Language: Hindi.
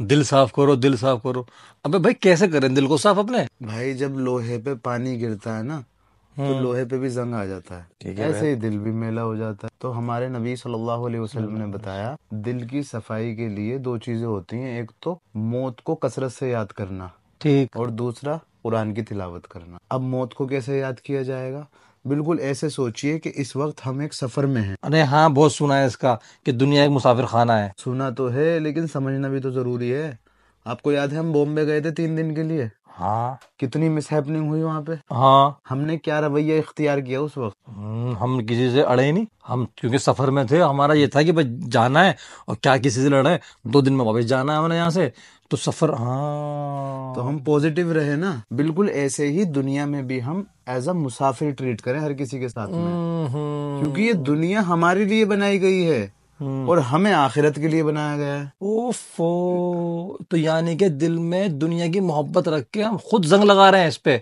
दिल साफ करो दिल साफ करो अबे भाई कैसे करें दिल को साफ अपने भाई जब लोहे पे पानी गिरता है ना तो हम्म। लोहे पे भी जंग आ जाता है ठीक है ऐसे ही दिल भी मेला हो जाता है तो हमारे नबी सल्लल्लाहु अलैहि वसल्लम ने बताया दिल की सफाई के लिए दो चीजें होती हैं एक तो मौत को कसरत से याद करना ठीक और दूसरा कुरान की तिलावत करना अब मौत को कैसे याद किया जाएगा बिल्कुल ऐसे सोचिए कि इस वक्त हम एक सफर में हैं अरे हाँ बहुत सुना है इसका कि दुनिया एक मुसाफिर खाना है सुना तो है लेकिन समझना भी तो जरूरी है आपको याद है हम बॉम्बे गए थे तीन दिन के लिए हाँ कितनी हैपनिंग हुई वहाँ पे हाँ हमने क्या रवैया इख्तियार किया उस वक्त हम्म, हम किसी से अड़े नहीं हम क्योंकि सफर में थे हमारा ये था कि भाई जाना है और क्या किसी से लड़े दो दिन में वापस जाना है हमने यहाँ से तो सफर हाँ तो हम पॉजिटिव रहे ना बिल्कुल ऐसे ही दुनिया में भी हम एज अ मुसाफिर ट्रीट करें हर किसी के साथ में हम्म, हम्म। क्योंकि ये दुनिया हमारे लिए बनाई गई है और हमें आखिरत के लिए बनाया गया है ओफो तो यानी कि दिल में दुनिया की मोहब्बत रख के हम खुद जंग लगा रहे हैं इस पे